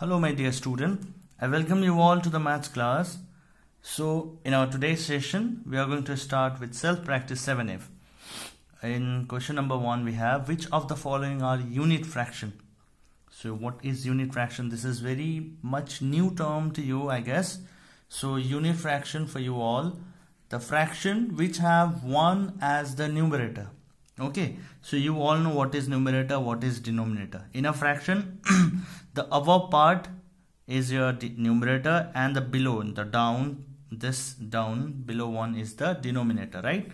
Hello my dear student, I welcome you all to the maths class. So in our today's session, we are going to start with self-practice 7F. In question number 1, we have which of the following are unit fraction? So what is unit fraction? This is very much new term to you I guess. So unit fraction for you all, the fraction which have 1 as the numerator okay so you all know what is numerator what is denominator in a fraction the above part is your numerator and the below the down this down below one is the denominator right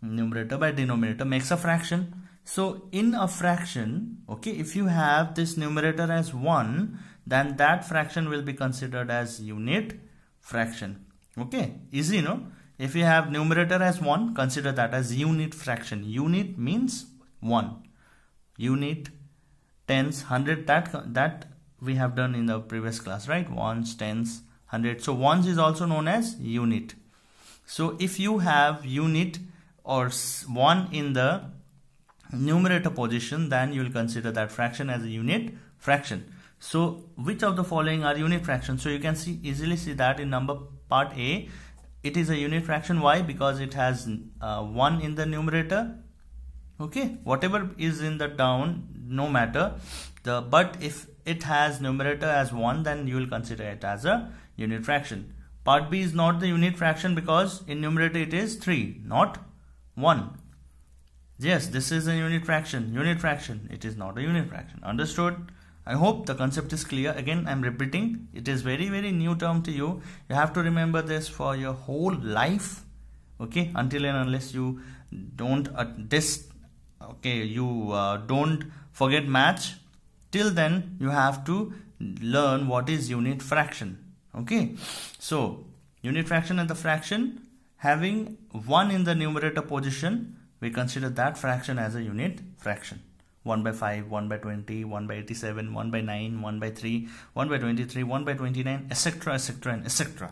numerator by denominator makes a fraction so in a fraction okay if you have this numerator as 1 then that fraction will be considered as unit fraction okay easy no if you have numerator as 1, consider that as unit fraction. Unit means 1. Unit, tens, 100, that, that we have done in the previous class, right? Ones, tens, 100. So ones is also known as unit. So if you have unit or 1 in the numerator position, then you will consider that fraction as a unit fraction. So which of the following are unit fractions? So you can see easily see that in number part A, it is a unit fraction why because it has uh, 1 in the numerator okay whatever is in the down no matter the but if it has numerator as 1 then you will consider it as a unit fraction part b is not the unit fraction because in numerator it is 3 not 1 yes this is a unit fraction unit fraction it is not a unit fraction understood I hope the concept is clear. Again, I'm repeating, it is very, very new term to you. You have to remember this for your whole life. Okay, until and unless you don't uh, this, okay, you uh, don't forget match. Till then, you have to learn what is unit fraction. Okay, so unit fraction and the fraction having one in the numerator position, we consider that fraction as a unit fraction. 1 by 5, 1 by 20, 1 by 87, 1 by 9, 1 by 3, 1 by 23, 1 by 29, etc., etc., and etc.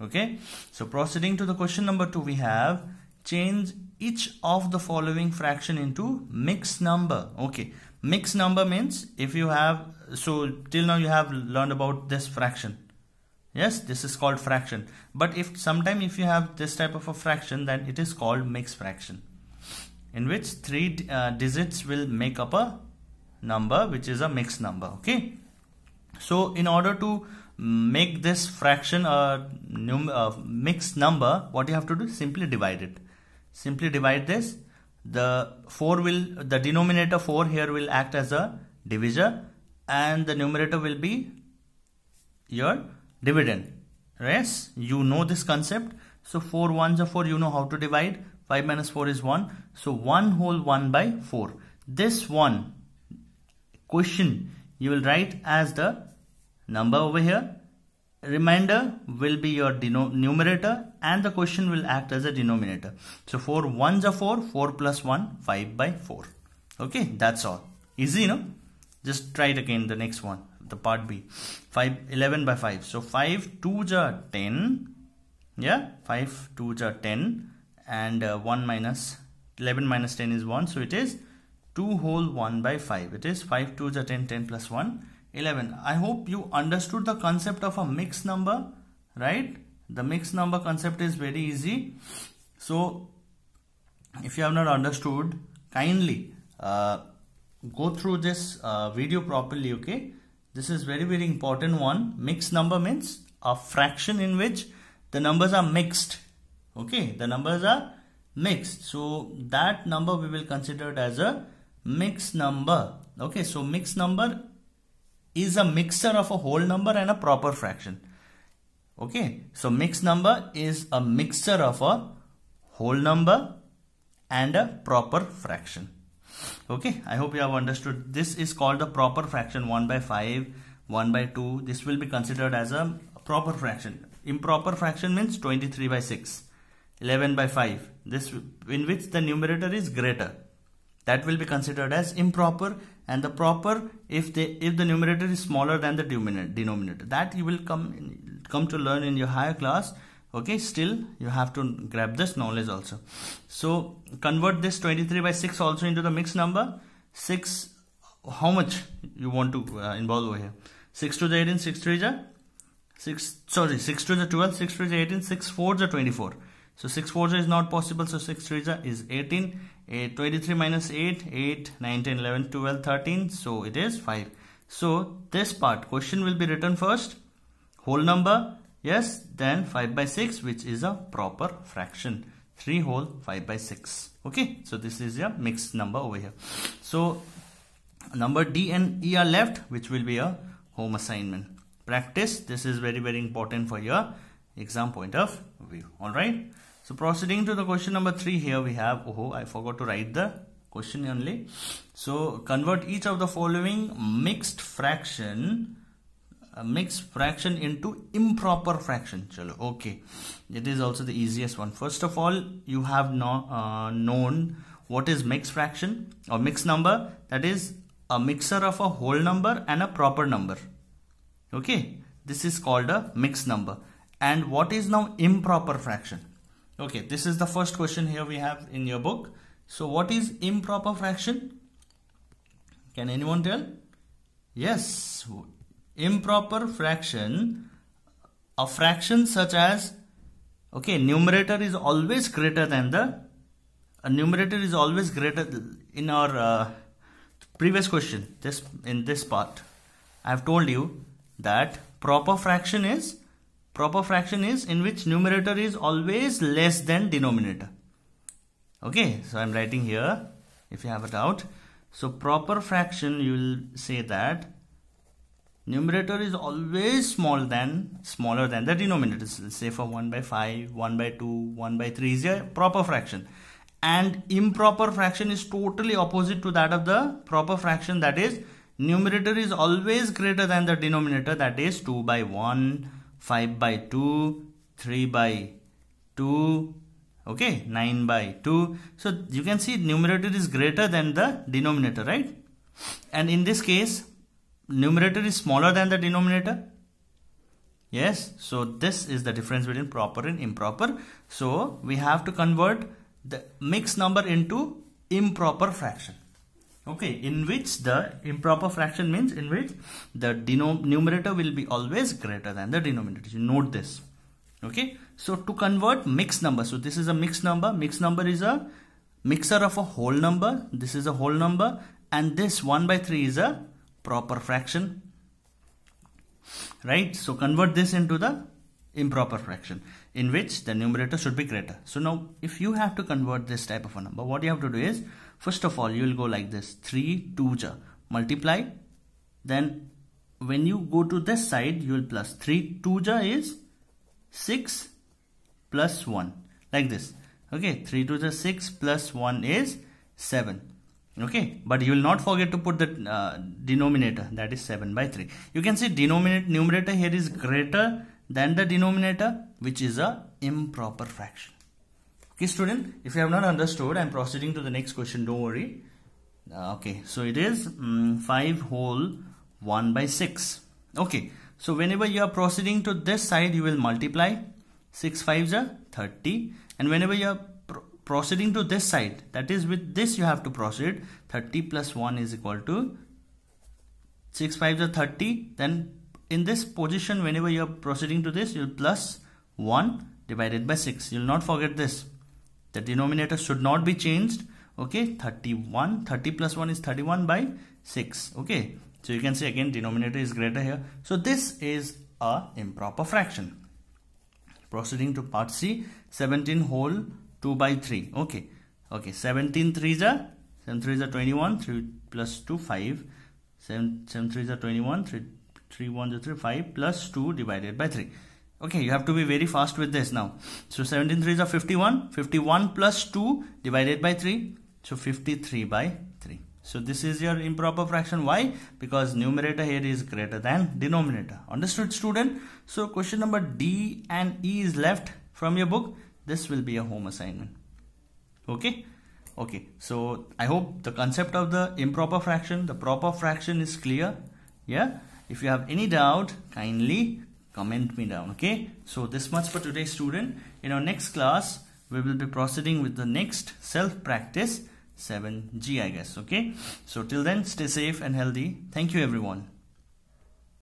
Okay, so proceeding to the question number 2, we have change each of the following fraction into mixed number. Okay, mixed number means if you have, so till now you have learned about this fraction. Yes, this is called fraction. But if sometime if you have this type of a fraction, then it is called mixed fraction in which three uh, digits will make up a number which is a mixed number okay so in order to make this fraction a mixed number what you have to do simply divide it simply divide this the 4 will the denominator 4 here will act as a divisor and the numerator will be your dividend yes you know this concept so 4 ones are 4 you know how to divide 5 minus 4 is 1. So 1 whole 1 by 4. This one question you will write as the number over here. Remainder will be your numerator and the question will act as a denominator. So 4 1s are 4, 4 plus 1, 5 by 4. Okay, that's all. Easy, no? Just try it again, the next one, the part B. 5, 11 by 5. So 5 2s are 10. Yeah, 5 2s are 10 and uh, 1 minus 11 minus 10 is 1 so it is 2 whole 1 by 5 it is 5 2 is a 10 10 plus 1 11 i hope you understood the concept of a mixed number right the mixed number concept is very easy so if you have not understood kindly uh, go through this uh, video properly okay this is very very important one mixed number means a fraction in which the numbers are mixed okay the numbers are mixed so that number we will consider it as a mixed number okay so mixed number is a mixture of a whole number and a proper fraction okay so mixed number is a mixture of a whole number and a proper fraction okay i hope you have understood this is called the proper fraction 1 by 5 1 by 2 this will be considered as a proper fraction improper fraction means 23 by 6 11 by 5 this in which the numerator is greater that will be considered as improper and the proper if the if the numerator is smaller than the denominator that you will come come to learn in your higher class okay still you have to grab this knowledge also so convert this 23 by 6 also into the mixed number 6 how much you want to uh, involve over here 6 to the 18 6 to the 6 sorry 6 to the 12 6 to the 18 6 4 the 24 so 6 4 is not possible. So 6 3 is 18. 8, 23 minus 8, 8, 19, 11, 12, 13. So it is 5. So this part question will be written first. Whole number. Yes. Then 5 by 6 which is a proper fraction. 3 whole 5 by 6. Okay. So this is a mixed number over here. So number D and E are left which will be a home assignment. Practice. This is very very important for your exam point of view. Alright. So proceeding to the question number three here we have, oh, I forgot to write the question only. So convert each of the following mixed fraction, uh, mixed fraction into improper fraction. Chalo, okay. It is also the easiest one. First of all, you have no, uh, known what is mixed fraction or mixed number. That is a mixer of a whole number and a proper number. Okay. This is called a mixed number. And what is now improper fraction? Okay, this is the first question here we have in your book. So what is improper fraction? Can anyone tell? Yes, improper fraction, a fraction such as, okay, numerator is always greater than the, a numerator is always greater in our uh, previous question, this in this part. I have told you that proper fraction is Proper fraction is in which numerator is always less than denominator. Okay, so I'm writing here if you have a doubt. So proper fraction you will say that numerator is always small than smaller than the denominator. So say for 1 by 5, 1 by 2, 1 by 3 is a proper fraction. And improper fraction is totally opposite to that of the proper fraction that is numerator is always greater than the denominator that is 2 by 1 5 by 2 3 by 2 okay 9 by 2 so you can see numerator is greater than the denominator right and in this case numerator is smaller than the denominator yes so this is the difference between proper and improper so we have to convert the mixed number into improper fraction okay in which the improper fraction means in which the numerator will be always greater than the denominator note this okay so to convert mixed number so this is a mixed number mixed number is a mixer of a whole number this is a whole number and this 1 by 3 is a proper fraction right so convert this into the improper fraction in which the numerator should be greater. So now if you have to convert this type of a number, what you have to do is, first of all, you will go like this, 3, 2, ja, multiply. Then when you go to this side, you will plus 3, 2, ja is 6 plus 1, like this. Okay, 3 to the 6 plus 1 is 7 okay but you will not forget to put the uh, denominator that is 7 by 3 you can see denominator numerator here is greater than the denominator which is a improper fraction. Okay student, if you have not understood, I am proceeding to the next question, don't worry. Uh, okay, so it is um, 5 whole 1 by 6. Okay, so whenever you are proceeding to this side, you will multiply 6 5s are 30 and whenever you are pro proceeding to this side, that is with this you have to proceed, 30 plus 1 is equal to 6 5s are 30, then in this position whenever you're proceeding to this you'll plus 1 divided by 6 you'll not forget this the denominator should not be changed okay 31 30 plus 1 is 31 by 6 okay so you can see again denominator is greater here so this is a improper fraction proceeding to part c 17 whole 2 by 3 okay okay 17 3s are 7 are 21 3 plus 2 5 7 7 is are 21 3 3 1 2 3 5 plus 2 divided by 3 okay you have to be very fast with this now so 17 3 is 51 51 plus 2 divided by 3 so 53 by 3 so this is your improper fraction why because numerator here is greater than denominator understood student so question number d and e is left from your book this will be a home assignment okay okay so i hope the concept of the improper fraction the proper fraction is clear yeah if you have any doubt kindly comment me down okay so this much for today student in our next class we will be proceeding with the next self practice 7g i guess okay so till then stay safe and healthy thank you everyone